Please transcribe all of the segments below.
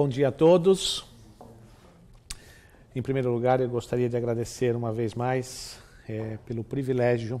Bom dia a todos. Em primeiro lugar, eu gostaria de agradecer uma vez mais é, pelo privilégio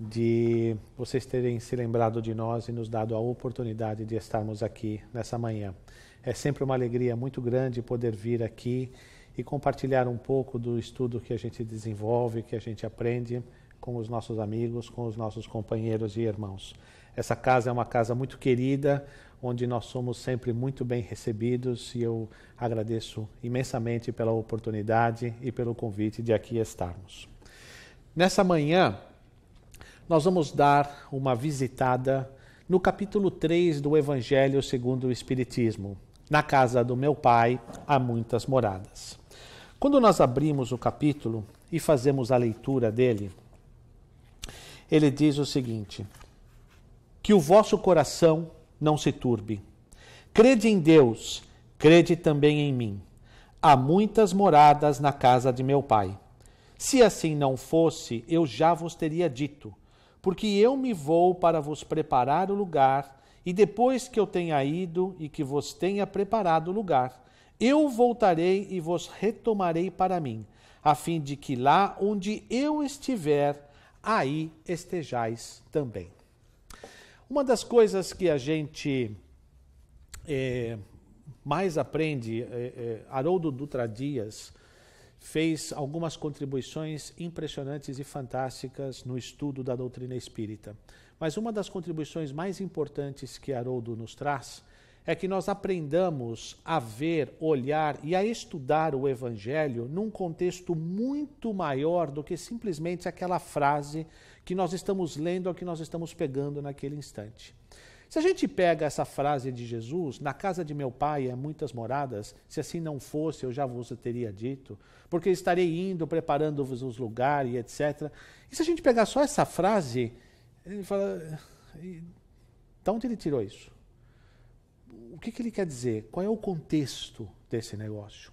de vocês terem se lembrado de nós e nos dado a oportunidade de estarmos aqui nessa manhã. É sempre uma alegria muito grande poder vir aqui e compartilhar um pouco do estudo que a gente desenvolve, que a gente aprende com os nossos amigos, com os nossos companheiros e irmãos. Essa casa é uma casa muito querida, onde nós somos sempre muito bem recebidos e eu agradeço imensamente pela oportunidade e pelo convite de aqui estarmos. Nessa manhã, nós vamos dar uma visitada no capítulo 3 do Evangelho segundo o Espiritismo. Na casa do meu pai há muitas moradas. Quando nós abrimos o capítulo e fazemos a leitura dele, ele diz o seguinte: Que o vosso coração não se turbe. Crede em Deus, crede também em mim. Há muitas moradas na casa de meu pai. Se assim não fosse, eu já vos teria dito, porque eu me vou para vos preparar o lugar, e depois que eu tenha ido e que vos tenha preparado o lugar, eu voltarei e vos retomarei para mim, a fim de que lá onde eu estiver, aí estejais também. Uma das coisas que a gente é, mais aprende, é, é, Haroldo Dutra Dias fez algumas contribuições impressionantes e fantásticas no estudo da doutrina espírita. Mas uma das contribuições mais importantes que Haroldo nos traz é que nós aprendamos a ver, olhar e a estudar o Evangelho num contexto muito maior do que simplesmente aquela frase que nós estamos lendo, ao é que nós estamos pegando naquele instante. Se a gente pega essa frase de Jesus, na casa de meu pai há muitas moradas, se assim não fosse, eu já vos teria dito, porque estarei indo, preparando-vos os lugares, etc. E se a gente pegar só essa frase, ele fala. Então onde ele tirou isso? O que, que ele quer dizer? Qual é o contexto desse negócio?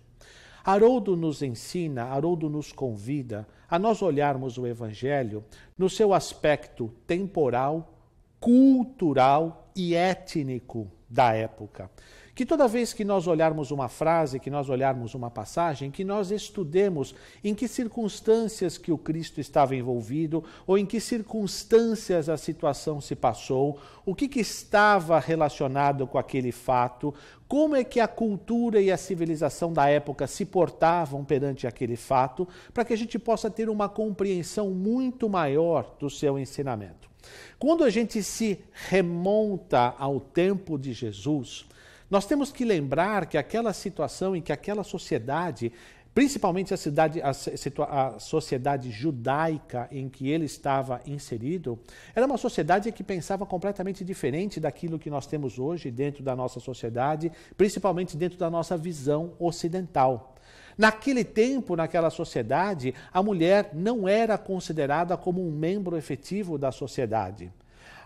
Haroldo nos ensina, Haroldo nos convida a nós olharmos o Evangelho no seu aspecto temporal, cultural e étnico da época. Que toda vez que nós olharmos uma frase, que nós olharmos uma passagem, que nós estudemos em que circunstâncias que o Cristo estava envolvido, ou em que circunstâncias a situação se passou, o que, que estava relacionado com aquele fato, como é que a cultura e a civilização da época se portavam perante aquele fato, para que a gente possa ter uma compreensão muito maior do seu ensinamento. Quando a gente se remonta ao tempo de Jesus, nós temos que lembrar que aquela situação em que aquela sociedade, principalmente a, cidade, a, a sociedade judaica em que ele estava inserido, era uma sociedade que pensava completamente diferente daquilo que nós temos hoje dentro da nossa sociedade, principalmente dentro da nossa visão ocidental. Naquele tempo, naquela sociedade, a mulher não era considerada como um membro efetivo da sociedade.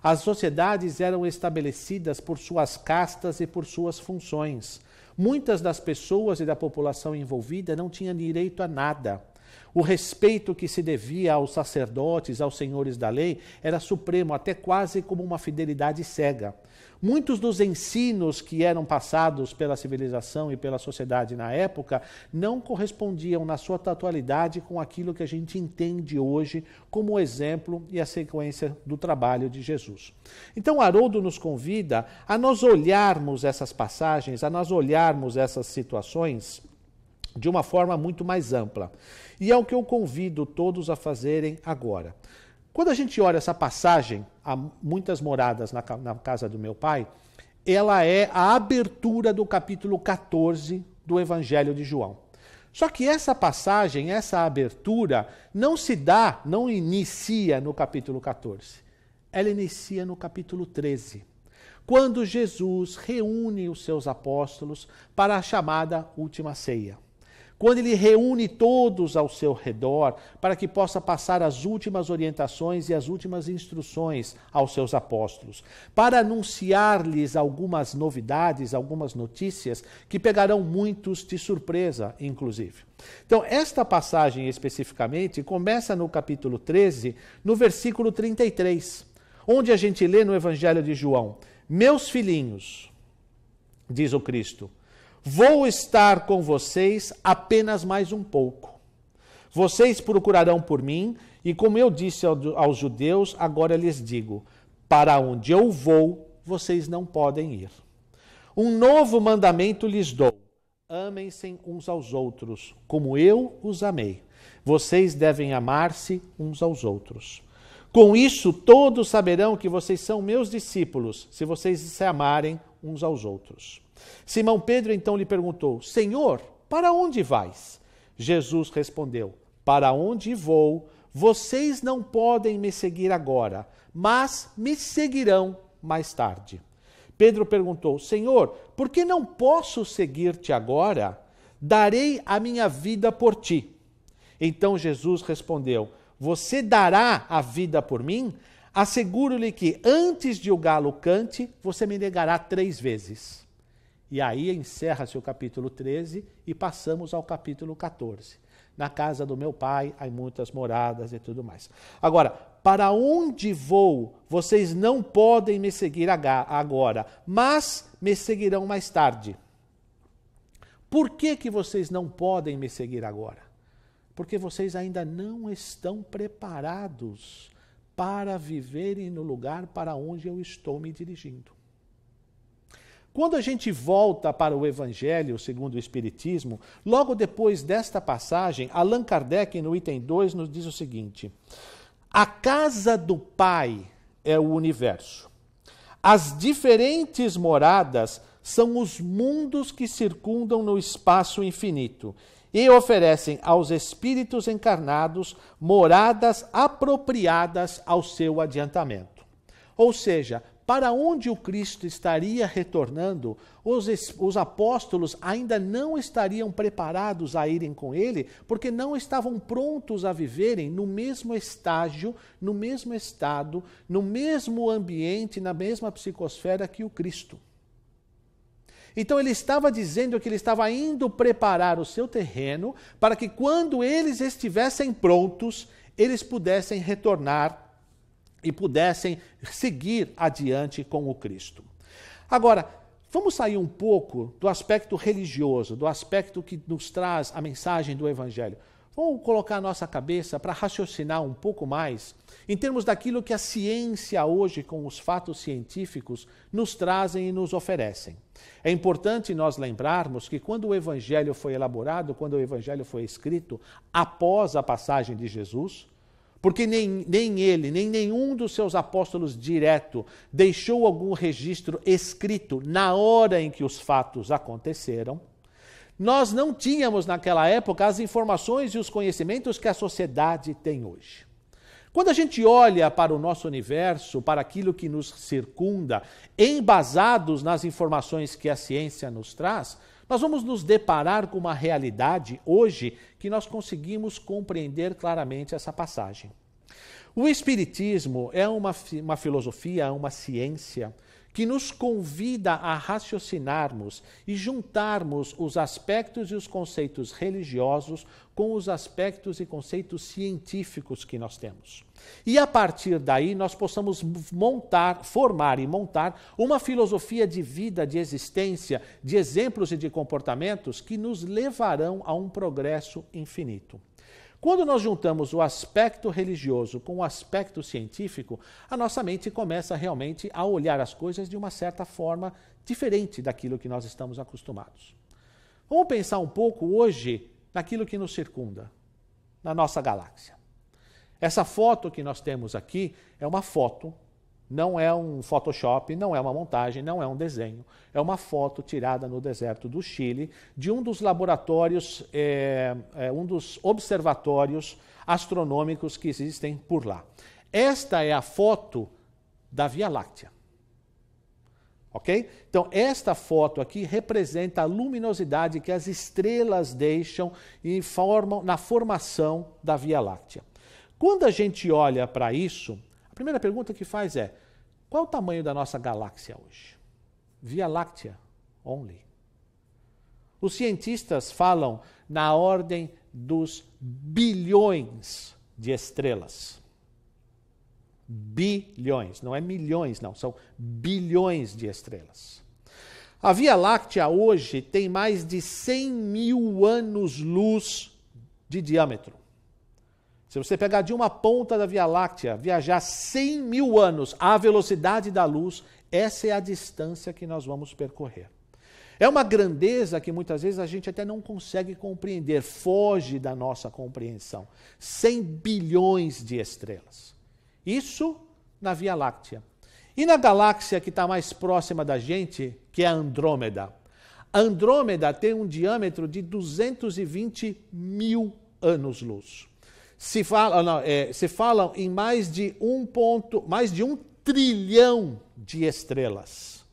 As sociedades eram estabelecidas por suas castas e por suas funções. Muitas das pessoas e da população envolvida não tinham direito a nada. O respeito que se devia aos sacerdotes, aos senhores da lei, era supremo, até quase como uma fidelidade cega. Muitos dos ensinos que eram passados pela civilização e pela sociedade na época não correspondiam, na sua totalidade, com aquilo que a gente entende hoje como o exemplo e a sequência do trabalho de Jesus. Então, Haroldo nos convida a nós olharmos essas passagens, a nós olharmos essas situações de uma forma muito mais ampla. E é o que eu convido todos a fazerem agora. Quando a gente olha essa passagem, há muitas moradas na, na casa do meu pai, ela é a abertura do capítulo 14 do Evangelho de João. Só que essa passagem, essa abertura, não se dá, não inicia no capítulo 14. Ela inicia no capítulo 13, quando Jesus reúne os seus apóstolos para a chamada última ceia quando ele reúne todos ao seu redor, para que possa passar as últimas orientações e as últimas instruções aos seus apóstolos, para anunciar-lhes algumas novidades, algumas notícias que pegarão muitos de surpresa, inclusive. Então, esta passagem especificamente começa no capítulo 13, no versículo 33, onde a gente lê no Evangelho de João: Meus filhinhos, diz o Cristo, Vou estar com vocês apenas mais um pouco. Vocês procurarão por mim, e como eu disse aos judeus, agora lhes digo: para onde eu vou, vocês não podem ir. Um novo mandamento lhes dou: amem-se uns aos outros, como eu os amei. Vocês devem amar-se uns aos outros. Com isso, todos saberão que vocês são meus discípulos, se vocês se amarem uns aos outros. Simão Pedro então lhe perguntou: Senhor, para onde vais? Jesus respondeu: Para onde vou? Vocês não podem me seguir agora, mas me seguirão mais tarde. Pedro perguntou: Senhor, por que não posso seguir-te agora? Darei a minha vida por ti. Então Jesus respondeu: Você dará a vida por mim? Asseguro-lhe que antes de o galo cante, você me negará três vezes. E aí encerra-se o capítulo 13 e passamos ao capítulo 14. Na casa do meu pai há muitas moradas e tudo mais. Agora, para onde vou, vocês não podem me seguir agora, mas me seguirão mais tarde. Por que, que vocês não podem me seguir agora? Porque vocês ainda não estão preparados para viverem no lugar para onde eu estou me dirigindo. Quando a gente volta para o Evangelho segundo o Espiritismo, logo depois desta passagem, Allan Kardec, no item 2, nos diz o seguinte: A casa do Pai é o universo. As diferentes moradas são os mundos que circundam no espaço infinito e oferecem aos espíritos encarnados moradas apropriadas ao seu adiantamento. Ou seja, para onde o Cristo estaria retornando, os, os, apóstolos ainda não estariam preparados a irem com ele, porque não estavam prontos a viverem no mesmo estágio, no mesmo estado, no mesmo ambiente, na mesma psicosfera que o Cristo. Então ele estava dizendo que ele estava indo preparar o seu terreno para que quando eles estivessem prontos, eles pudessem retornar e pudessem seguir adiante com o Cristo. Agora, vamos sair um pouco do aspecto religioso, do aspecto que nos traz a mensagem do Evangelho. Vamos colocar a nossa cabeça para raciocinar um pouco mais em termos daquilo que a ciência hoje, com os fatos científicos, nos trazem e nos oferecem. É importante nós lembrarmos que quando o Evangelho foi elaborado, quando o Evangelho foi escrito, após a passagem de Jesus, porque nem, nem ele, nem nenhum dos seus apóstolos direto deixou algum registro escrito na hora em que os fatos aconteceram, nós não tínhamos naquela época as informações e os conhecimentos que a sociedade tem hoje. Quando a gente olha para o nosso universo, para aquilo que nos circunda, embasados nas informações que a ciência nos traz, nós vamos nos deparar com uma realidade hoje que nós conseguimos compreender claramente essa passagem. O Espiritismo é uma, uma filosofia, uma ciência que nos convida a raciocinarmos e juntarmos os aspectos e os conceitos religiosos com os aspectos e conceitos científicos que nós temos. E a partir daí nós possamos montar, formar e montar uma filosofia de vida, de existência, de exemplos e de comportamentos que nos levarão a um progresso infinito. Quando nós juntamos o aspecto religioso com o aspecto científico, a nossa mente começa realmente a olhar as coisas de uma certa forma diferente daquilo que nós estamos acostumados. Vamos pensar um pouco hoje naquilo que nos circunda, na nossa galáxia. Essa foto que nós temos aqui é uma foto não é um Photoshop, não é uma montagem, não é um desenho. É uma foto tirada no deserto do Chile de um dos laboratórios, é, é, um dos observatórios astronômicos que existem por lá. Esta é a foto da Via Láctea. Ok? Então, esta foto aqui representa a luminosidade que as estrelas deixam e formam na formação da Via Láctea. Quando a gente olha para isso, primeira pergunta que faz é: qual o tamanho da nossa galáxia hoje? Via Láctea only. Os cientistas falam na ordem dos bilhões de estrelas. Bilhões, não é milhões, não, são bilhões de estrelas. A Via Láctea hoje tem mais de 100 mil anos-luz de diâmetro. Se você pegar de uma ponta da Via Láctea, viajar 100 mil anos à velocidade da luz, essa é a distância que nós vamos percorrer. É uma grandeza que muitas vezes a gente até não consegue compreender, foge da nossa compreensão. 100 bilhões de estrelas. Isso na Via Láctea. E na galáxia que está mais próxima da gente, que é a Andrômeda. A Andrômeda tem um diâmetro de 220 mil anos-luz se, fala, ah, não, é, se falam em mais de um ponto, mais de um trilhão de estrelas.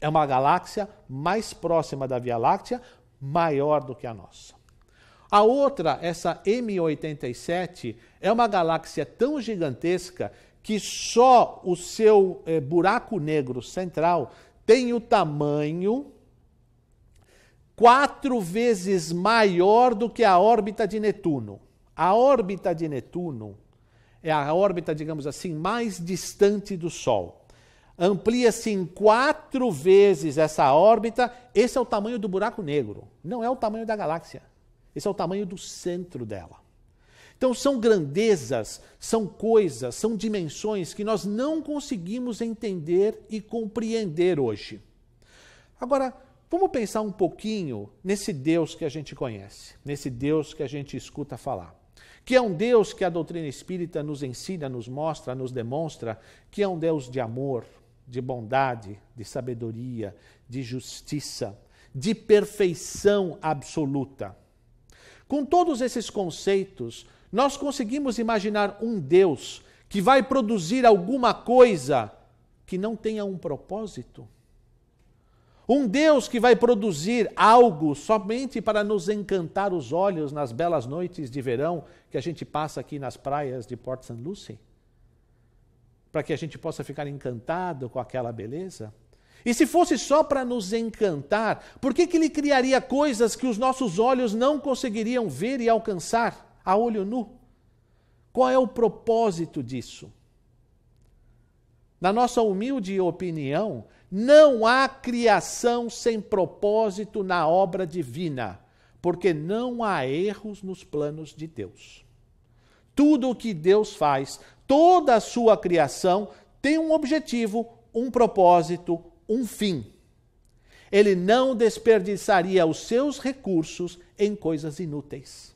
É uma galáxia mais próxima da Via Láctea, maior do que a nossa. A outra, essa M87, é uma galáxia tão gigantesca que só o seu é, buraco negro central tem o tamanho quatro vezes maior do que a órbita de Netuno. A órbita de Netuno é a órbita, digamos assim, mais distante do Sol. Amplia-se em quatro vezes essa órbita. Esse é o tamanho do buraco negro, não é o tamanho da galáxia. Esse é o tamanho do centro dela. Então, são grandezas, são coisas, são dimensões que nós não conseguimos entender e compreender hoje. Agora, Vamos pensar um pouquinho nesse Deus que a gente conhece, nesse Deus que a gente escuta falar, que é um Deus que a doutrina espírita nos ensina, nos mostra, nos demonstra, que é um Deus de amor, de bondade, de sabedoria, de justiça, de perfeição absoluta. Com todos esses conceitos, nós conseguimos imaginar um Deus que vai produzir alguma coisa que não tenha um propósito? Um Deus que vai produzir algo somente para nos encantar os olhos nas belas noites de verão que a gente passa aqui nas praias de Port St. Lucie? Para que a gente possa ficar encantado com aquela beleza? E se fosse só para nos encantar, por que, que ele criaria coisas que os nossos olhos não conseguiriam ver e alcançar a olho nu? Qual é o propósito disso? Na nossa humilde opinião, não há criação sem propósito na obra divina, porque não há erros nos planos de Deus. Tudo o que Deus faz, toda a sua criação, tem um objetivo, um propósito, um fim. Ele não desperdiçaria os seus recursos em coisas inúteis.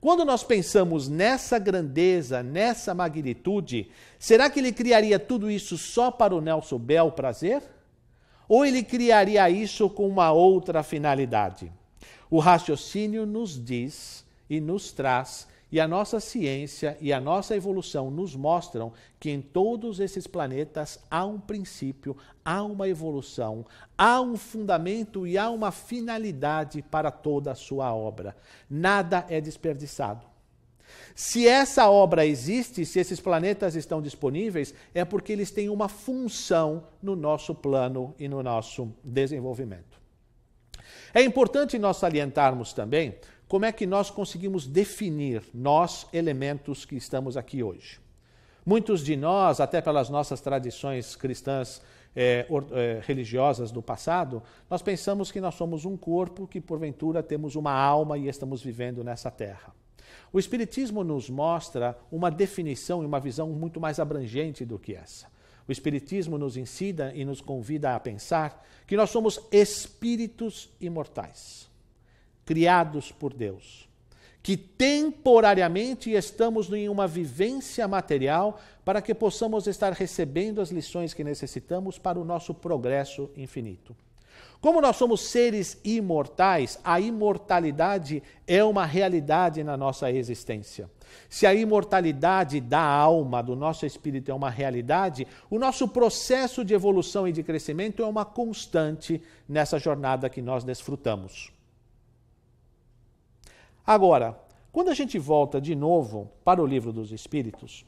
Quando nós pensamos nessa grandeza, nessa magnitude, será que ele criaria tudo isso só para o Nelson Bell prazer? Ou ele criaria isso com uma outra finalidade? O raciocínio nos diz e nos traz e a nossa ciência e a nossa evolução nos mostram que em todos esses planetas há um princípio, há uma evolução, há um fundamento e há uma finalidade para toda a sua obra. Nada é desperdiçado. Se essa obra existe, se esses planetas estão disponíveis, é porque eles têm uma função no nosso plano e no nosso desenvolvimento. É importante nós salientarmos também como é que nós conseguimos definir nós elementos que estamos aqui hoje? Muitos de nós, até pelas nossas tradições cristãs é, or, é, religiosas do passado, nós pensamos que nós somos um corpo, que porventura temos uma alma e estamos vivendo nessa terra. O Espiritismo nos mostra uma definição e uma visão muito mais abrangente do que essa. O Espiritismo nos incida e nos convida a pensar que nós somos espíritos imortais criados por Deus, que temporariamente estamos em uma vivência material para que possamos estar recebendo as lições que necessitamos para o nosso progresso infinito. Como nós somos seres imortais, a imortalidade é uma realidade na nossa existência. Se a imortalidade da alma, do nosso espírito, é uma realidade, o nosso processo de evolução e de crescimento é uma constante nessa jornada que nós desfrutamos. Agora, quando a gente volta de novo para o livro dos Espíritos,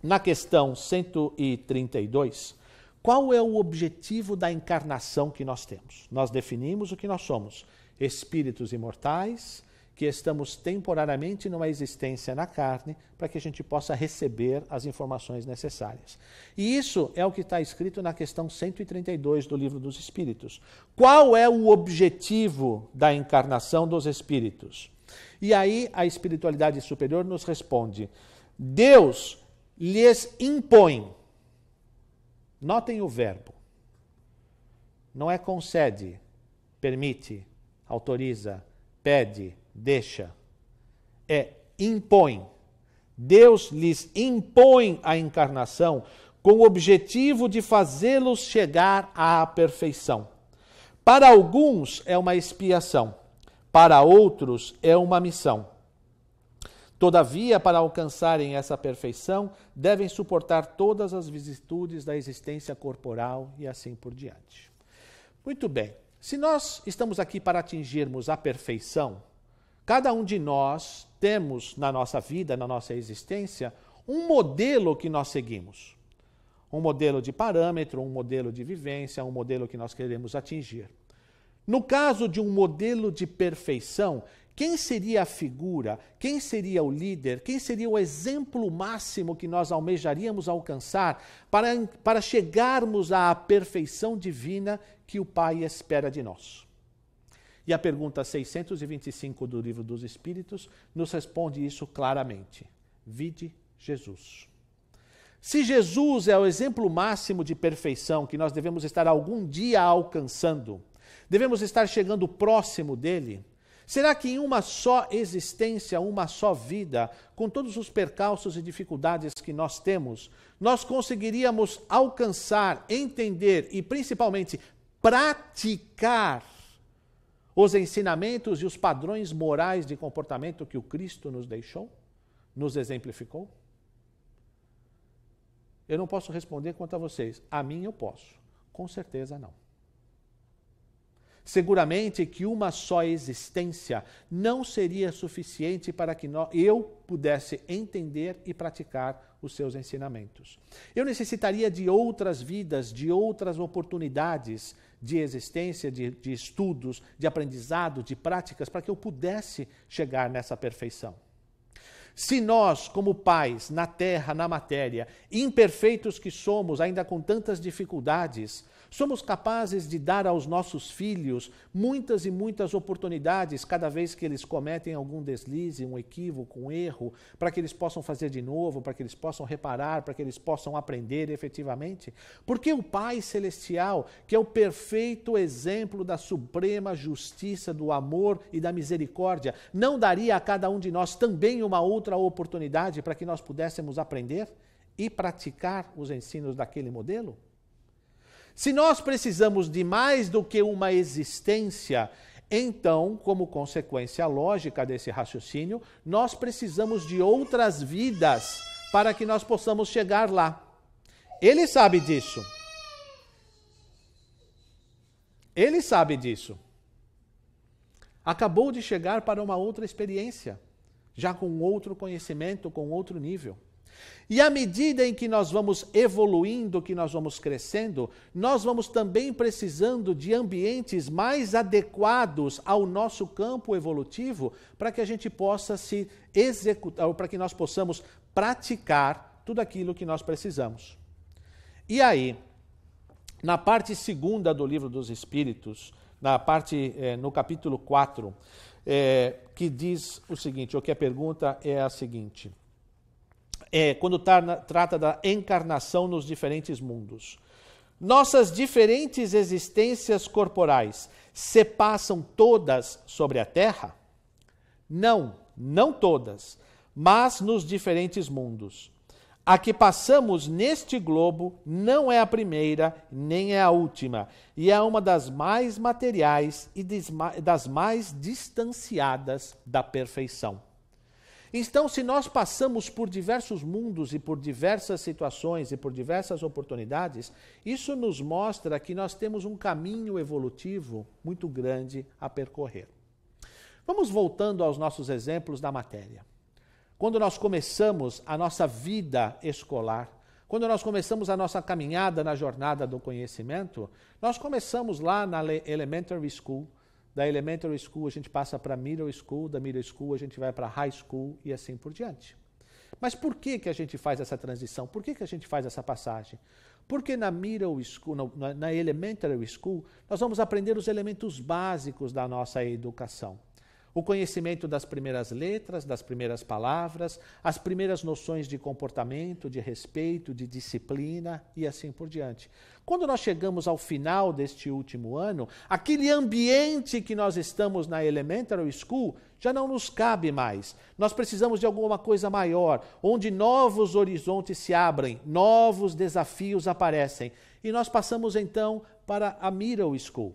na questão 132, qual é o objetivo da encarnação que nós temos? Nós definimos o que nós somos: espíritos imortais que estamos temporariamente numa existência na carne para que a gente possa receber as informações necessárias. E isso é o que está escrito na questão 132 do Livro dos Espíritos. Qual é o objetivo da encarnação dos espíritos? E aí a espiritualidade superior nos responde: Deus lhes impõe. Notem o verbo. Não é concede, permite, autoriza, pede, deixa. É impõe. Deus lhes impõe a encarnação com o objetivo de fazê-los chegar à perfeição. Para alguns é uma expiação, para outros é uma missão. Todavia, para alcançarem essa perfeição, devem suportar todas as vicissitudes da existência corporal e assim por diante. Muito bem, se nós estamos aqui para atingirmos a perfeição, cada um de nós temos na nossa vida, na nossa existência, um modelo que nós seguimos. Um modelo de parâmetro, um modelo de vivência, um modelo que nós queremos atingir. No caso de um modelo de perfeição, quem seria a figura, quem seria o líder, quem seria o exemplo máximo que nós almejaríamos alcançar para, para chegarmos à perfeição divina que o Pai espera de nós? E a pergunta 625 do Livro dos Espíritos nos responde isso claramente. Vide Jesus. Se Jesus é o exemplo máximo de perfeição que nós devemos estar algum dia alcançando, Devemos estar chegando próximo dele? Será que em uma só existência, uma só vida, com todos os percalços e dificuldades que nós temos, nós conseguiríamos alcançar, entender e principalmente praticar os ensinamentos e os padrões morais de comportamento que o Cristo nos deixou, nos exemplificou? Eu não posso responder quanto a vocês. A mim eu posso. Com certeza não. Seguramente que uma só existência não seria suficiente para que eu pudesse entender e praticar os seus ensinamentos. Eu necessitaria de outras vidas, de outras oportunidades de existência, de, de estudos, de aprendizado, de práticas, para que eu pudesse chegar nessa perfeição. Se nós, como pais, na terra, na matéria, imperfeitos que somos, ainda com tantas dificuldades, Somos capazes de dar aos nossos filhos muitas e muitas oportunidades cada vez que eles cometem algum deslize, um equívoco, um erro, para que eles possam fazer de novo, para que eles possam reparar, para que eles possam aprender efetivamente? Porque o Pai Celestial, que é o perfeito exemplo da suprema justiça, do amor e da misericórdia, não daria a cada um de nós também uma outra oportunidade para que nós pudéssemos aprender? E praticar os ensinos daquele modelo? Se nós precisamos de mais do que uma existência, então, como consequência lógica desse raciocínio, nós precisamos de outras vidas para que nós possamos chegar lá. Ele sabe disso. Ele sabe disso. Acabou de chegar para uma outra experiência, já com outro conhecimento, com outro nível. E à medida em que nós vamos evoluindo, que nós vamos crescendo, nós vamos também precisando de ambientes mais adequados ao nosso campo evolutivo para que a gente possa se executar, para que nós possamos praticar tudo aquilo que nós precisamos. E aí, na parte segunda do livro dos Espíritos, na parte, eh, no capítulo 4, eh, que diz o seguinte, ou que a pergunta é a seguinte é, quando tá, trata da encarnação nos diferentes mundos. Nossas diferentes existências corporais se passam todas sobre a Terra? Não, não todas, mas nos diferentes mundos. A que passamos neste globo não é a primeira nem é a última, e é uma das mais materiais e das mais distanciadas da perfeição. Então, se nós passamos por diversos mundos e por diversas situações e por diversas oportunidades, isso nos mostra que nós temos um caminho evolutivo muito grande a percorrer. Vamos voltando aos nossos exemplos da matéria. Quando nós começamos a nossa vida escolar, quando nós começamos a nossa caminhada na jornada do conhecimento, nós começamos lá na Elementary School da elementary school a gente passa para middle school, da middle school a gente vai para high school e assim por diante. Mas por que, que a gente faz essa transição? Por que, que a gente faz essa passagem? Porque na middle school, na, na elementary school, nós vamos aprender os elementos básicos da nossa educação. O conhecimento das primeiras letras, das primeiras palavras, as primeiras noções de comportamento, de respeito, de disciplina e assim por diante. Quando nós chegamos ao final deste último ano, aquele ambiente que nós estamos na elementary school já não nos cabe mais. Nós precisamos de alguma coisa maior, onde novos horizontes se abrem, novos desafios aparecem. E nós passamos então para a middle school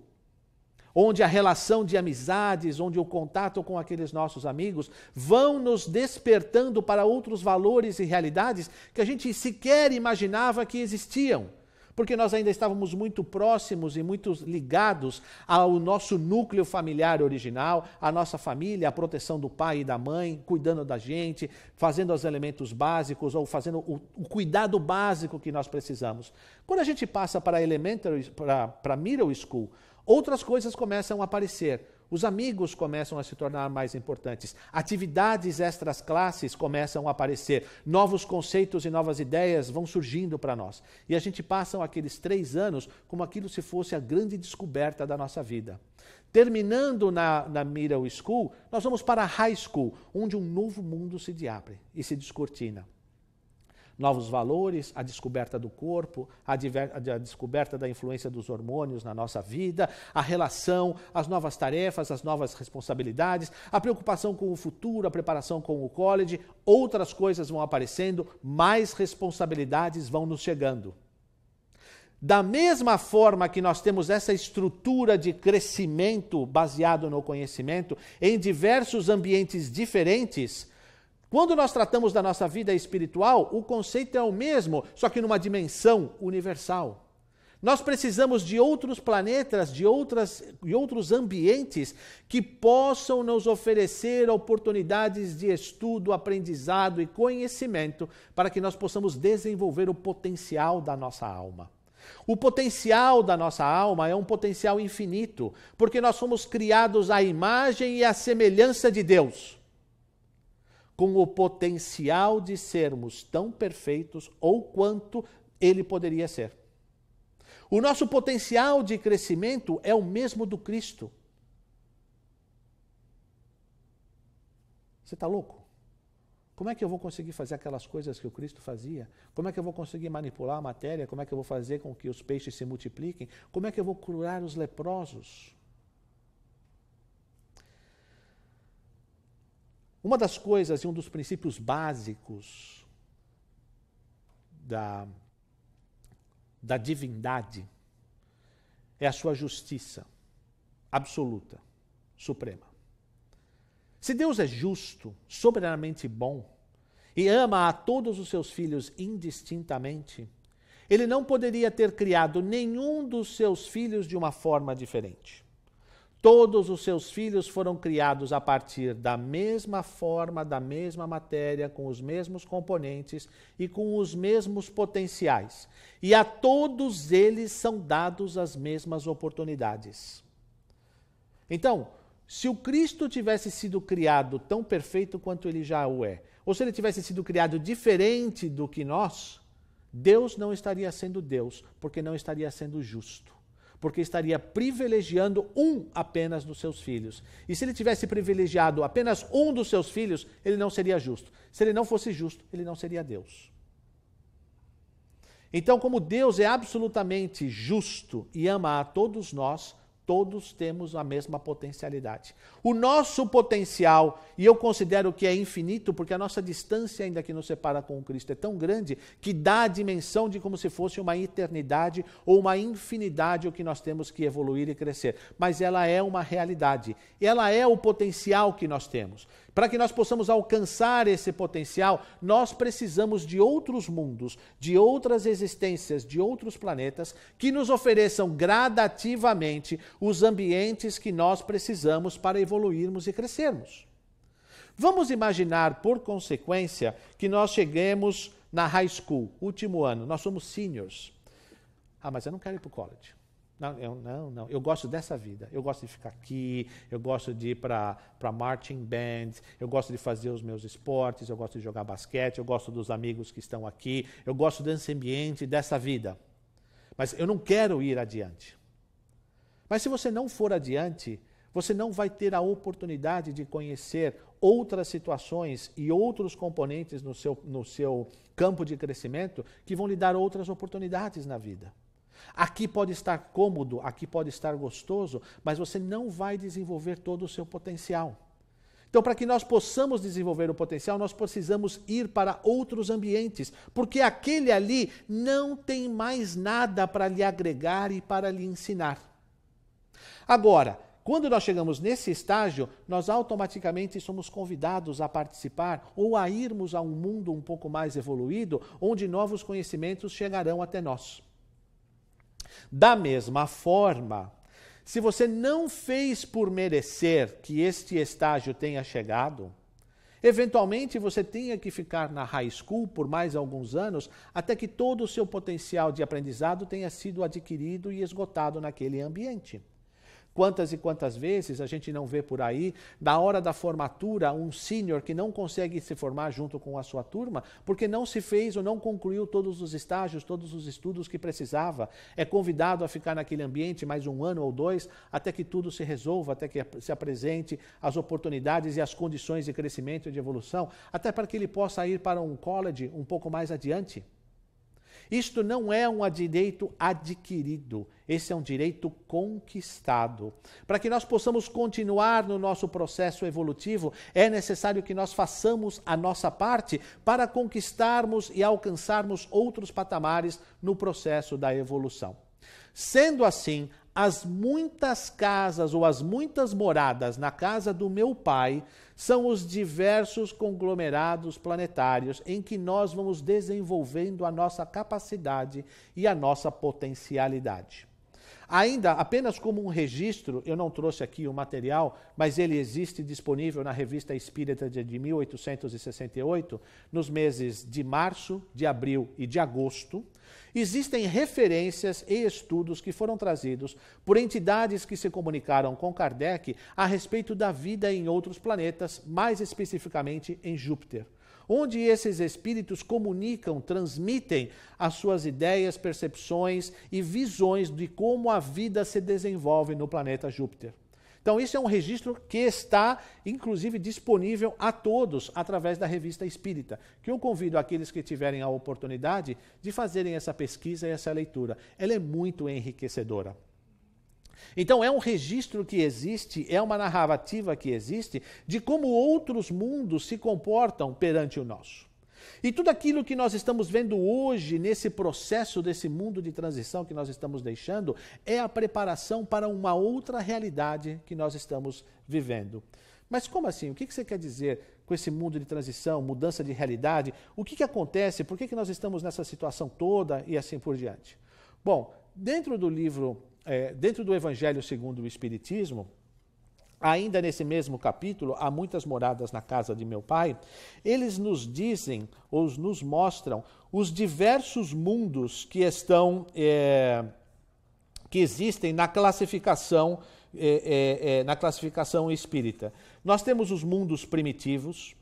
onde a relação de amizades, onde o contato com aqueles nossos amigos vão nos despertando para outros valores e realidades que a gente sequer imaginava que existiam. Porque nós ainda estávamos muito próximos e muito ligados ao nosso núcleo familiar original, à nossa família, à proteção do pai e da mãe, cuidando da gente, fazendo os elementos básicos ou fazendo o, o cuidado básico que nós precisamos. Quando a gente passa para elementary, para, para middle school, Outras coisas começam a aparecer. Os amigos começam a se tornar mais importantes. Atividades extras classes começam a aparecer. Novos conceitos e novas ideias vão surgindo para nós. E a gente passa aqueles três anos como aquilo se fosse a grande descoberta da nossa vida. Terminando na, na middle school, nós vamos para a high school, onde um novo mundo se abre e se descortina novos valores, a descoberta do corpo, a, a, descoberta da influência dos hormônios na nossa vida, a relação, as novas tarefas, as novas responsabilidades, a preocupação com o futuro, a preparação com o college, outras coisas vão aparecendo, mais responsabilidades vão nos chegando. Da mesma forma que nós temos essa estrutura de crescimento baseado no conhecimento em diversos ambientes diferentes, quando nós tratamos da nossa vida espiritual, o conceito é o mesmo, só que numa dimensão universal. Nós precisamos de outros planetas, de, outras, de outros ambientes que possam nos oferecer oportunidades de estudo, aprendizado e conhecimento para que nós possamos desenvolver o potencial da nossa alma. O potencial da nossa alma é um potencial infinito, porque nós fomos criados à imagem e à semelhança de Deus com o potencial de sermos tão perfeitos ou quanto ele poderia ser. O nosso potencial de crescimento é o mesmo do Cristo. Você está louco? Como é que eu vou conseguir fazer aquelas coisas que o Cristo fazia? Como é que eu vou conseguir manipular a matéria? Como é que eu vou fazer com que os peixes se multipliquem? Como é que eu vou curar os leprosos? Uma das coisas e um dos princípios básicos da, da divindade é a sua justiça absoluta, suprema. Se Deus é justo, soberanamente bom e ama a todos os seus filhos indistintamente, ele não poderia ter criado nenhum dos seus filhos de uma forma diferente. Todos os seus filhos foram criados a partir da mesma forma, da mesma matéria, com os mesmos componentes e com os mesmos potenciais. E a todos eles são dados as mesmas oportunidades. Então, se o Cristo tivesse sido criado tão perfeito quanto ele já o é, ou se ele tivesse sido criado diferente do que nós, Deus não estaria sendo Deus, porque não estaria sendo justo porque estaria privilegiando um apenas dos seus filhos. E se ele tivesse privilegiado apenas um dos seus filhos, ele não seria justo. Se ele não fosse justo, ele não seria Deus. Então, como Deus é absolutamente justo e ama a todos nós, Todos temos a mesma potencialidade. O nosso potencial, e eu considero que é infinito, porque a nossa distância ainda que nos separa com o Cristo é tão grande que dá a dimensão de como se fosse uma eternidade ou uma infinidade o que nós temos que evoluir e crescer. Mas ela é uma realidade. Ela é o potencial que nós temos. Para que nós possamos alcançar esse potencial, nós precisamos de outros mundos, de outras existências, de outros planetas que nos ofereçam gradativamente os ambientes que nós precisamos para evoluirmos e crescermos. Vamos imaginar, por consequência, que nós cheguemos na high school, último ano, nós somos seniors. Ah, mas eu não quero ir para o college. Não, eu, não, não. Eu gosto dessa vida. Eu gosto de ficar aqui, eu gosto de ir para marching bands, eu gosto de fazer os meus esportes, eu gosto de jogar basquete, eu gosto dos amigos que estão aqui, eu gosto desse ambiente, dessa vida. Mas eu não quero ir adiante. Mas se você não for adiante, você não vai ter a oportunidade de conhecer outras situações e outros componentes no seu, no seu campo de crescimento que vão lhe dar outras oportunidades na vida. Aqui pode estar cômodo, aqui pode estar gostoso, mas você não vai desenvolver todo o seu potencial. Então, para que nós possamos desenvolver o potencial, nós precisamos ir para outros ambientes, porque aquele ali não tem mais nada para lhe agregar e para lhe ensinar. Agora, quando nós chegamos nesse estágio, nós automaticamente somos convidados a participar ou a irmos a um mundo um pouco mais evoluído, onde novos conhecimentos chegarão até nós. Da mesma forma, se você não fez por merecer que este estágio tenha chegado, eventualmente você tenha que ficar na high school por mais alguns anos até que todo o seu potencial de aprendizado tenha sido adquirido e esgotado naquele ambiente. Quantas e quantas vezes a gente não vê por aí, da hora da formatura, um sênior que não consegue se formar junto com a sua turma, porque não se fez ou não concluiu todos os estágios, todos os estudos que precisava. É convidado a ficar naquele ambiente mais um ano ou dois, até que tudo se resolva, até que se apresente as oportunidades e as condições de crescimento e de evolução, até para que ele possa ir para um college um pouco mais adiante. Isto não é um direito adquirido, esse é um direito conquistado. Para que nós possamos continuar no nosso processo evolutivo, é necessário que nós façamos a nossa parte para conquistarmos e alcançarmos outros patamares no processo da evolução. Sendo assim, as muitas casas ou as muitas moradas na casa do meu pai são os diversos conglomerados planetários em que nós vamos desenvolvendo a nossa capacidade e a nossa potencialidade. Ainda, apenas como um registro, eu não trouxe aqui o material, mas ele existe disponível na Revista Espírita de 1868, nos meses de março, de abril e de agosto. Existem referências e estudos que foram trazidos por entidades que se comunicaram com Kardec a respeito da vida em outros planetas, mais especificamente em Júpiter onde esses espíritos comunicam, transmitem as suas ideias, percepções e visões de como a vida se desenvolve no planeta Júpiter. Então, isso é um registro que está, inclusive, disponível a todos através da revista Espírita, que eu convido aqueles que tiverem a oportunidade de fazerem essa pesquisa e essa leitura. Ela é muito enriquecedora. Então, é um registro que existe, é uma narrativa que existe de como outros mundos se comportam perante o nosso. E tudo aquilo que nós estamos vendo hoje, nesse processo desse mundo de transição que nós estamos deixando, é a preparação para uma outra realidade que nós estamos vivendo. Mas como assim? O que você quer dizer com esse mundo de transição, mudança de realidade? O que, que acontece? Por que, que nós estamos nessa situação toda e assim por diante? Bom, dentro do livro, eh, dentro do Evangelho segundo o Espiritismo, ainda nesse mesmo capítulo, há muitas moradas na casa de meu pai, eles nos dizem, ou nos mostram, os diversos mundos que estão, é, que existem na classificação, é, é, na classificação espírita. Nós temos os mundos primitivos,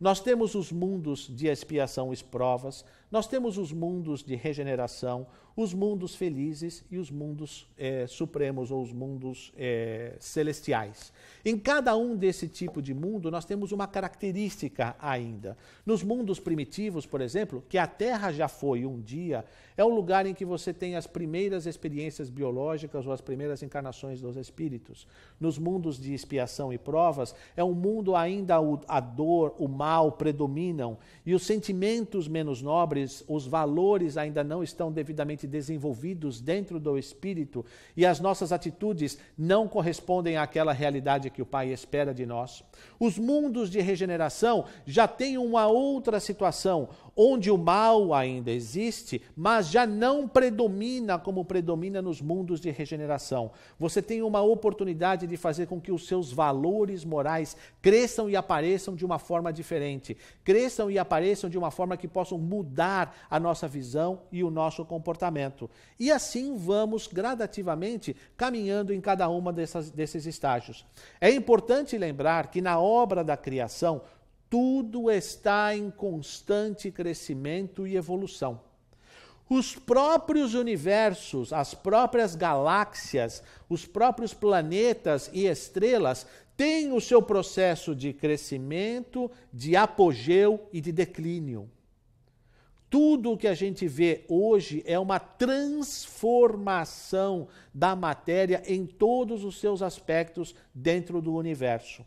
nós temos os mundos de expiação e provas, nós temos os mundos de regeneração, os mundos felizes e os mundos é, supremos ou os mundos é, celestiais. Em cada um desse tipo de mundo, nós temos uma característica ainda. Nos mundos primitivos, por exemplo, que a Terra já foi um dia, é o lugar em que você tem as primeiras experiências biológicas ou as primeiras encarnações dos espíritos. Nos mundos de expiação e provas, é um mundo ainda a dor, o mal predominam e os sentimentos menos nobres pobres, os valores ainda não estão devidamente desenvolvidos dentro do espírito e as nossas atitudes não correspondem àquela realidade que o Pai espera de nós. Os mundos de regeneração já têm uma outra situação, onde o mal ainda existe, mas já não predomina como predomina nos mundos de regeneração. Você tem uma oportunidade de fazer com que os seus valores morais cresçam e apareçam de uma forma diferente, cresçam e apareçam de uma forma que possam mudar a nossa visão e o nosso comportamento. E assim vamos gradativamente caminhando em cada uma desses estágios. É importante lembrar que na obra da criação, tudo está em constante crescimento e evolução. Os próprios universos, as próprias galáxias, os próprios planetas e estrelas têm o seu processo de crescimento, de apogeu e de declínio. Tudo o que a gente vê hoje é uma transformação da matéria em todos os seus aspectos dentro do universo.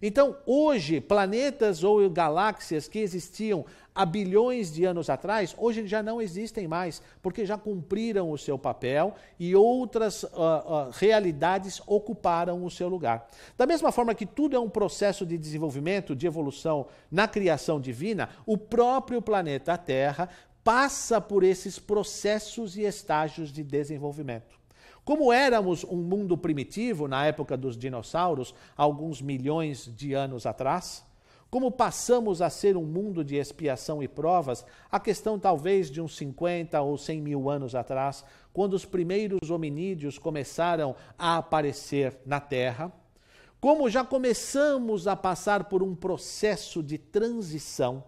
Então, hoje, planetas ou galáxias que existiam há bilhões de anos atrás, hoje já não existem mais, porque já cumpriram o seu papel e outras uh, uh, realidades ocuparam o seu lugar. Da mesma forma que tudo é um processo de desenvolvimento, de evolução na criação divina, o próprio planeta Terra passa por esses processos e estágios de desenvolvimento. Como éramos um mundo primitivo na época dos dinossauros, alguns milhões de anos atrás, como passamos a ser um mundo de expiação e provas, a questão talvez de uns 50 ou 100 mil anos atrás, quando os primeiros hominídeos começaram a aparecer na Terra, como já começamos a passar por um processo de transição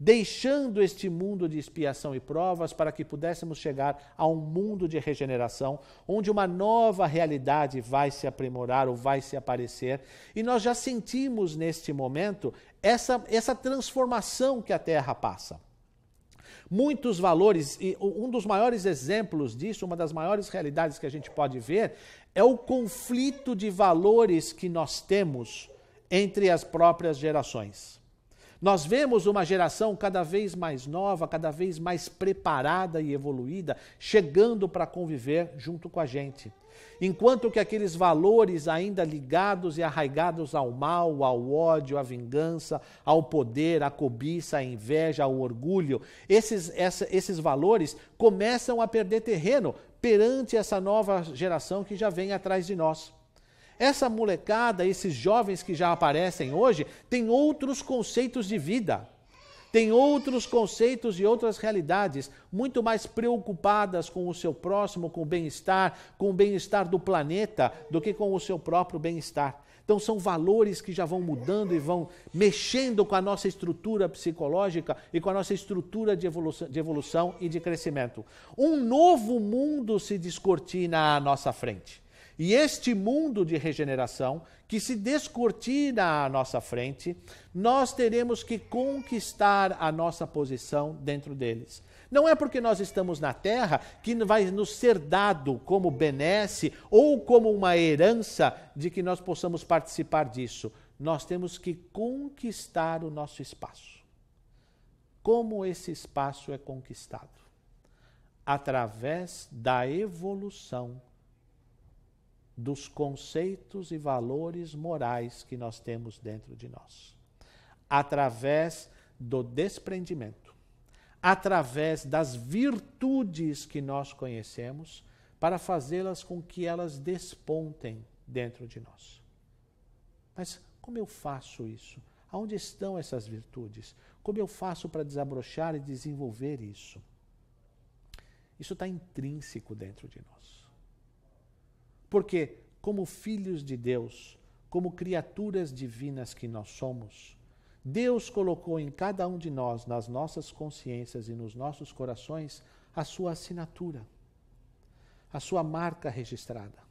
deixando este mundo de expiação e provas para que pudéssemos chegar a um mundo de regeneração, onde uma nova realidade vai se aprimorar ou vai se aparecer. E nós já sentimos neste momento essa, essa transformação que a Terra passa. Muitos valores, e um dos maiores exemplos disso, uma das maiores realidades que a gente pode ver, é o conflito de valores que nós temos entre as próprias gerações. Nós vemos uma geração cada vez mais nova, cada vez mais preparada e evoluída, chegando para conviver junto com a gente. Enquanto que aqueles valores ainda ligados e arraigados ao mal, ao ódio, à vingança, ao poder, à cobiça, à inveja, ao orgulho, esses, essa, esses valores começam a perder terreno perante essa nova geração que já vem atrás de nós. Essa molecada, esses jovens que já aparecem hoje, têm outros conceitos de vida. Tem outros conceitos e outras realidades, muito mais preocupadas com o seu próximo, com o bem-estar, com o bem-estar do planeta, do que com o seu próprio bem-estar. Então, são valores que já vão mudando e vão mexendo com a nossa estrutura psicológica e com a nossa estrutura de evolução, de evolução e de crescimento. Um novo mundo se descortina à nossa frente. E este mundo de regeneração que se descortina à nossa frente, nós teremos que conquistar a nossa posição dentro deles. Não é porque nós estamos na terra que vai nos ser dado como benesse ou como uma herança de que nós possamos participar disso. Nós temos que conquistar o nosso espaço. Como esse espaço é conquistado? Através da evolução dos conceitos e valores morais que nós temos dentro de nós. Através do desprendimento, através das virtudes que nós conhecemos, para fazê-las com que elas despontem dentro de nós. Mas como eu faço isso? Aonde estão essas virtudes? Como eu faço para desabrochar e desenvolver isso? Isso está intrínseco dentro de nós. Porque, como filhos de Deus, como criaturas divinas que nós somos, Deus colocou em cada um de nós, nas nossas consciências e nos nossos corações, a sua assinatura, a sua marca registrada.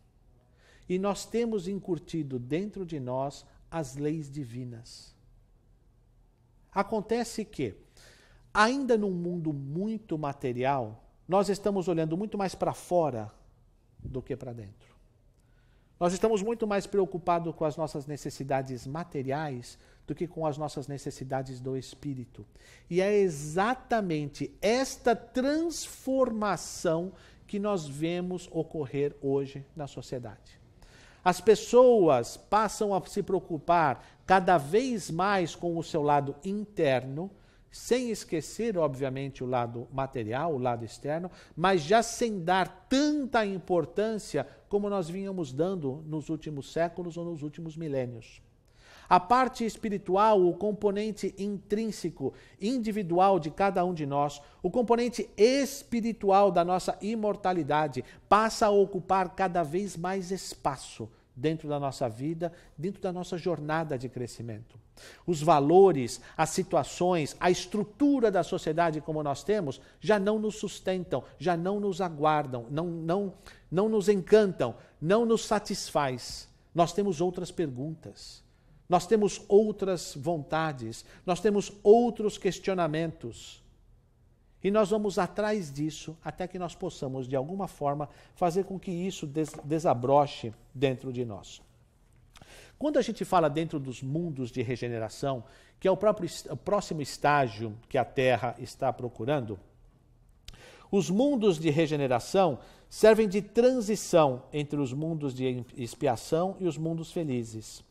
E nós temos incutido dentro de nós as leis divinas. Acontece que, ainda num mundo muito material, nós estamos olhando muito mais para fora do que para dentro. Nós estamos muito mais preocupados com as nossas necessidades materiais do que com as nossas necessidades do espírito. E é exatamente esta transformação que nós vemos ocorrer hoje na sociedade. As pessoas passam a se preocupar cada vez mais com o seu lado interno sem esquecer, obviamente, o lado material, o lado externo, mas já sem dar tanta importância como nós vínhamos dando nos últimos séculos ou nos últimos milênios. A parte espiritual, o componente intrínseco, individual de cada um de nós, o componente espiritual da nossa imortalidade, passa a ocupar cada vez mais espaço dentro da nossa vida, dentro da nossa jornada de crescimento. Os valores, as situações, a estrutura da sociedade como nós temos já não nos sustentam, já não nos aguardam, não, não, não nos encantam, não nos satisfaz. Nós temos outras perguntas, nós temos outras vontades, nós temos outros questionamentos. E nós vamos atrás disso até que nós possamos, de alguma forma, fazer com que isso des desabroche dentro de nós. Quando a gente fala dentro dos mundos de regeneração, que é o, próprio, o próximo estágio que a Terra está procurando, os mundos de regeneração servem de transição entre os mundos de expiação e os mundos felizes.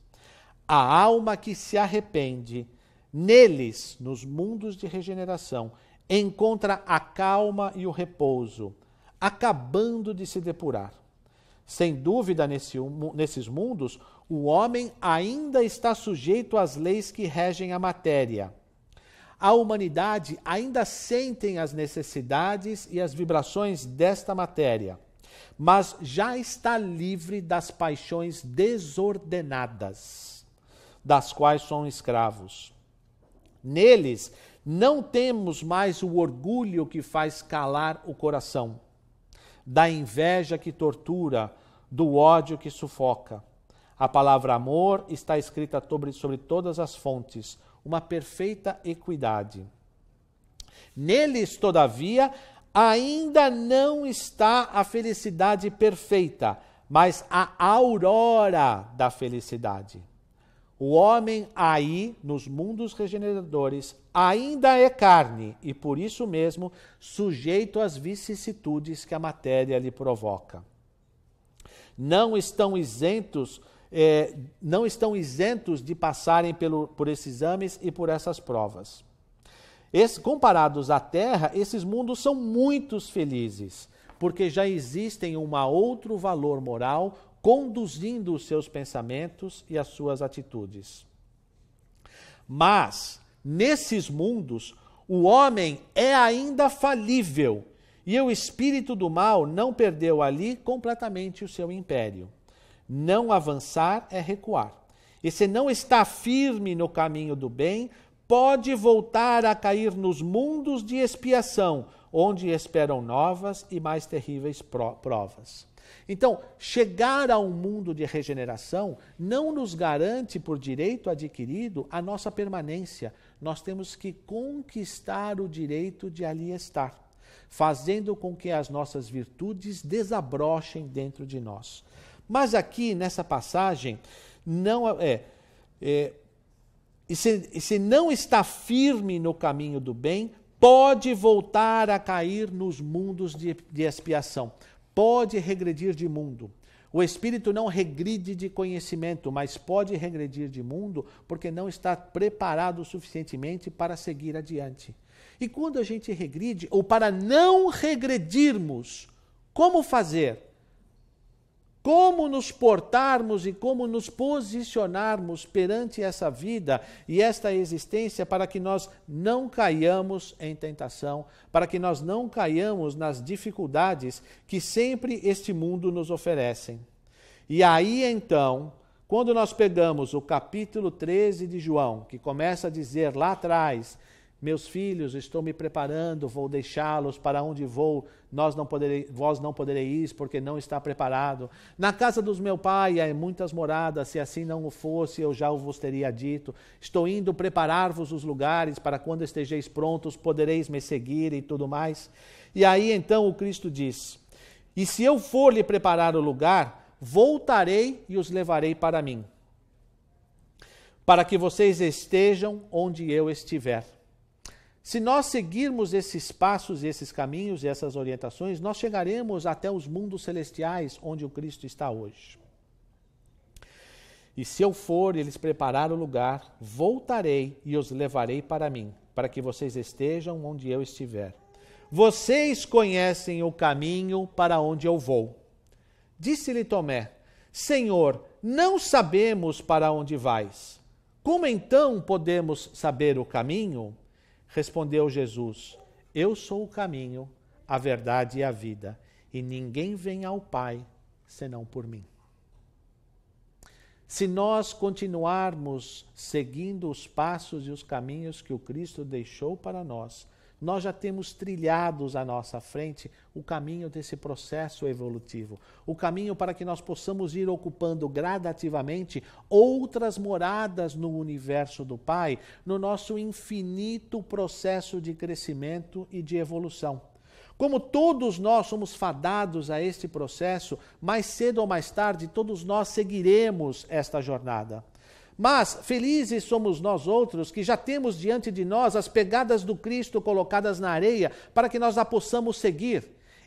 A alma que se arrepende, neles, nos mundos de regeneração, encontra a calma e o repouso, acabando de se depurar. Sem dúvida, nesse, nesses mundos, o homem ainda está sujeito às leis que regem a matéria. A humanidade ainda sentem as necessidades e as vibrações desta matéria, mas já está livre das paixões desordenadas, das quais são escravos. Neles não temos mais o orgulho que faz calar o coração, da inveja que tortura, do ódio que sufoca. A palavra amor está escrita sobre, sobre todas as fontes, uma perfeita equidade. Neles, todavia, ainda não está a felicidade perfeita, mas a aurora da felicidade. O homem aí, nos mundos regeneradores, ainda é carne e por isso mesmo sujeito às vicissitudes que a matéria lhe provoca. Não estão isentos, é, não estão isentos de passarem pelo, por esses exames e por essas provas. Esse, comparados à Terra, esses mundos são muitos felizes, porque já existem um outro valor moral, conduzindo os seus pensamentos e as suas atitudes. Mas, nesses mundos, o homem é ainda falível e o espírito do mal não perdeu ali completamente o seu império. Não avançar é recuar. E se não está firme no caminho do bem, pode voltar a cair nos mundos de expiação, onde esperam novas e mais terríveis provas. Então, chegar a um mundo de regeneração não nos garante por direito adquirido a nossa permanência. Nós temos que conquistar o direito de ali estar, fazendo com que as nossas virtudes desabrochem dentro de nós. Mas aqui nessa passagem não é, é, é e se, se, não está firme no caminho do bem, pode voltar a cair nos mundos de, de expiação pode regredir de mundo. O espírito não regride de conhecimento, mas pode regredir de mundo porque não está preparado suficientemente para seguir adiante. E quando a gente regride, ou para não regredirmos, como fazer? como nos portarmos e como nos posicionarmos perante essa vida e esta existência para que nós não caiamos em tentação, para que nós não caiamos nas dificuldades que sempre este mundo nos oferece. E aí então, quando nós pegamos o capítulo 13 de João, que começa a dizer lá atrás meus filhos, estou me preparando, vou deixá-los, para onde vou, nós não poderei, vós não podereis, porque não está preparado. Na casa dos meu pai há muitas moradas, se assim não o fosse, eu já vos teria dito. Estou indo preparar-vos os lugares, para quando estejeis prontos, podereis me seguir e tudo mais. E aí então o Cristo diz: E se eu for lhe preparar o lugar, voltarei e os levarei para mim, para que vocês estejam onde eu estiver. Se nós seguirmos esses passos, esses caminhos e essas orientações, nós chegaremos até os mundos celestiais onde o Cristo está hoje. E se eu for e lhes preparar o lugar, voltarei e os levarei para mim, para que vocês estejam onde eu estiver. Vocês conhecem o caminho para onde eu vou. Disse-lhe Tomé: Senhor, não sabemos para onde vais. Como então podemos saber o caminho? Respondeu Jesus: Eu sou o caminho, a verdade e a vida, e ninguém vem ao Pai senão por mim. Se nós continuarmos seguindo os passos e os caminhos que o Cristo deixou para nós, nós já temos trilhados à nossa frente o caminho desse processo evolutivo, o caminho para que nós possamos ir ocupando gradativamente outras moradas no universo do Pai, no nosso infinito processo de crescimento e de evolução. Como todos nós somos fadados a este processo, mais cedo ou mais tarde, todos nós seguiremos esta jornada. Mas felizes somos nós outros que já temos diante de nós as pegadas do Cristo colocadas na areia para que nós a possamos seguir.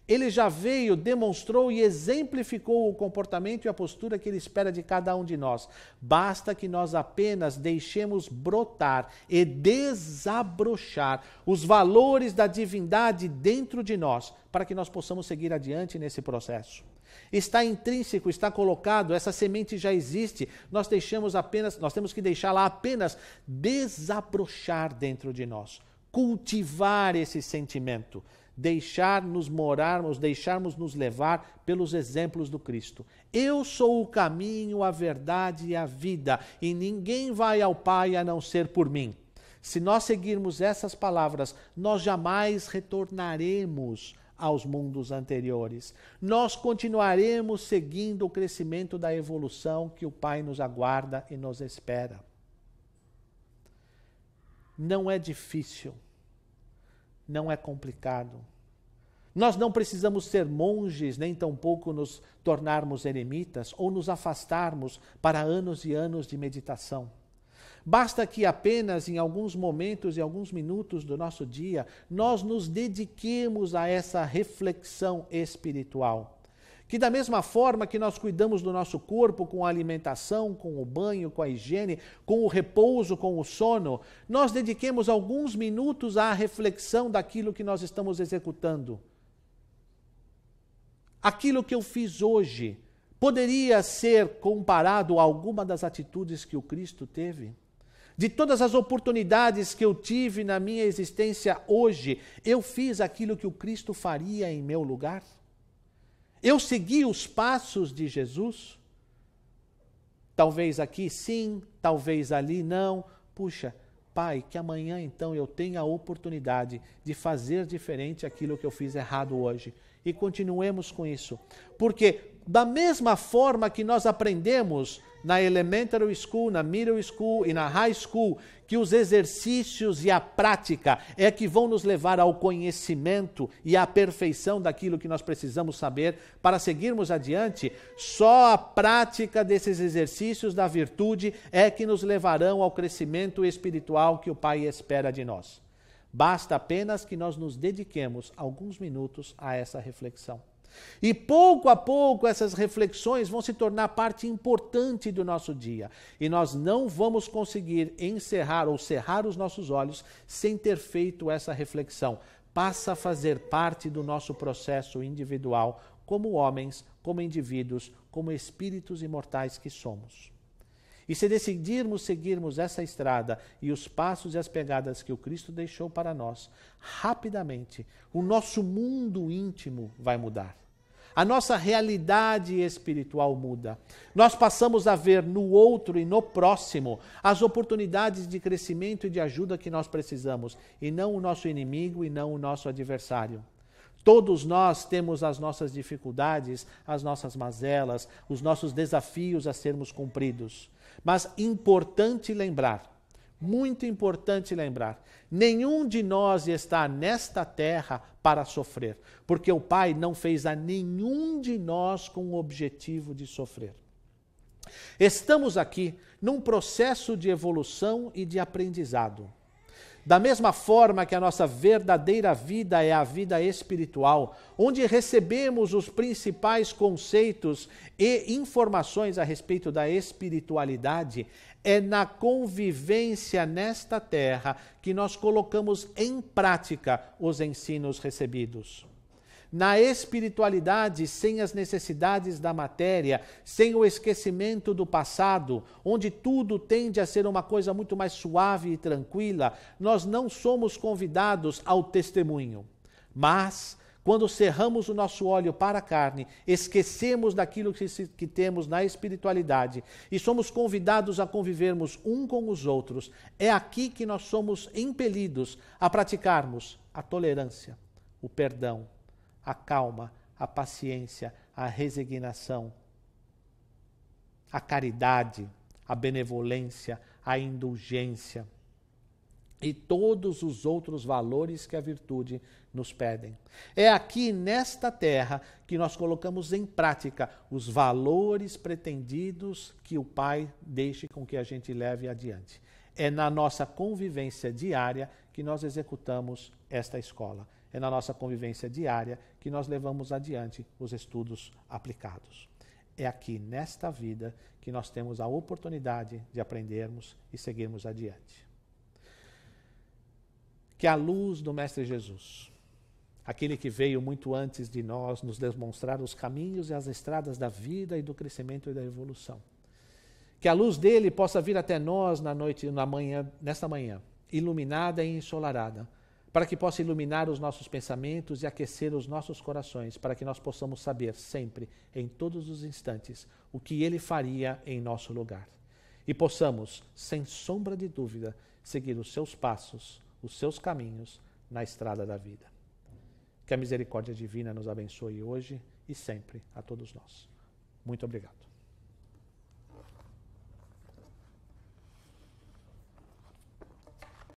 Ele já veio, demonstrou e exemplificou o comportamento e a postura que ele espera de cada um de nós. Basta que nós apenas deixemos brotar e desabrochar os valores da divindade dentro de nós para que nós possamos seguir adiante nesse processo. Está intrínseco, está colocado, essa semente já existe. Nós deixamos apenas, nós temos que deixá-la apenas desabrochar dentro de nós, cultivar esse sentimento, deixar-nos morarmos, deixarmos nos levar pelos exemplos do Cristo. Eu sou o caminho, a verdade e a vida, e ninguém vai ao Pai a não ser por mim. Se nós seguirmos essas palavras, nós jamais retornaremos aos mundos anteriores. Nós continuaremos seguindo o crescimento da evolução que o Pai nos aguarda e nos espera. Não é difícil, não é complicado. Nós não precisamos ser monges, nem tampouco nos tornarmos eremitas ou nos afastarmos para anos e anos de meditação. Basta que apenas em alguns momentos e alguns minutos do nosso dia nós nos dediquemos a essa reflexão espiritual. Que da mesma forma que nós cuidamos do nosso corpo com a alimentação, com o banho, com a higiene, com o repouso, com o sono, nós dediquemos alguns minutos à reflexão daquilo que nós estamos executando. Aquilo que eu fiz hoje poderia ser comparado a alguma das atitudes que o Cristo teve? De todas as oportunidades que eu tive na minha existência hoje, eu fiz aquilo que o Cristo faria em meu lugar? Eu segui os passos de Jesus? Talvez aqui sim, talvez ali não. Puxa, Pai, que amanhã então eu tenha a oportunidade de fazer diferente aquilo que eu fiz errado hoje. E continuemos com isso, porque da mesma forma que nós aprendemos na elementary school, na middle school e na high school, que os exercícios e a prática é que vão nos levar ao conhecimento e à perfeição daquilo que nós precisamos saber para seguirmos adiante, só a prática desses exercícios da virtude é que nos levarão ao crescimento espiritual que o Pai espera de nós. Basta apenas que nós nos dediquemos alguns minutos a essa reflexão. E pouco a pouco essas reflexões vão se tornar parte importante do nosso dia. E nós não vamos conseguir encerrar ou cerrar os nossos olhos sem ter feito essa reflexão. Passa a fazer parte do nosso processo individual, como homens, como indivíduos, como espíritos imortais que somos. E se decidirmos seguirmos essa estrada e os passos e as pegadas que o Cristo deixou para nós, rapidamente o nosso mundo íntimo vai mudar. A nossa realidade espiritual muda. Nós passamos a ver no outro e no próximo as oportunidades de crescimento e de ajuda que nós precisamos, e não o nosso inimigo e não o nosso adversário. Todos nós temos as nossas dificuldades, as nossas mazelas, os nossos desafios a sermos cumpridos. Mas importante lembrar muito importante lembrar: nenhum de nós está nesta terra para sofrer, porque o Pai não fez a nenhum de nós com o objetivo de sofrer. Estamos aqui num processo de evolução e de aprendizado. Da mesma forma que a nossa verdadeira vida é a vida espiritual, onde recebemos os principais conceitos e informações a respeito da espiritualidade, é na convivência nesta terra que nós colocamos em prática os ensinos recebidos na espiritualidade sem as necessidades da matéria, sem o esquecimento do passado, onde tudo tende a ser uma coisa muito mais suave e tranquila, nós não somos convidados ao testemunho. Mas, quando cerramos o nosso olho para a carne, esquecemos daquilo que, se, que temos na espiritualidade e somos convidados a convivermos um com os outros, é aqui que nós somos impelidos a praticarmos a tolerância, o perdão a calma, a paciência, a resignação, a caridade, a benevolência, a indulgência e todos os outros valores que a virtude nos pedem. É aqui nesta terra que nós colocamos em prática os valores pretendidos que o Pai deixe com que a gente leve adiante. É na nossa convivência diária que nós executamos esta escola é na nossa convivência diária que nós levamos adiante os estudos aplicados. É aqui, nesta vida, que nós temos a oportunidade de aprendermos e seguirmos adiante. Que a luz do Mestre Jesus, aquele que veio muito antes de nós nos demonstrar os caminhos e as estradas da vida e do crescimento e da evolução, que a luz dele possa vir até nós na noite, na manhã, nesta manhã, iluminada e ensolarada para que possa iluminar os nossos pensamentos e aquecer os nossos corações, para que nós possamos saber sempre, em todos os instantes, o que Ele faria em nosso lugar. E possamos, sem sombra de dúvida, seguir os seus passos, os seus caminhos na estrada da vida. Que a misericórdia divina nos abençoe hoje e sempre a todos nós. Muito obrigado.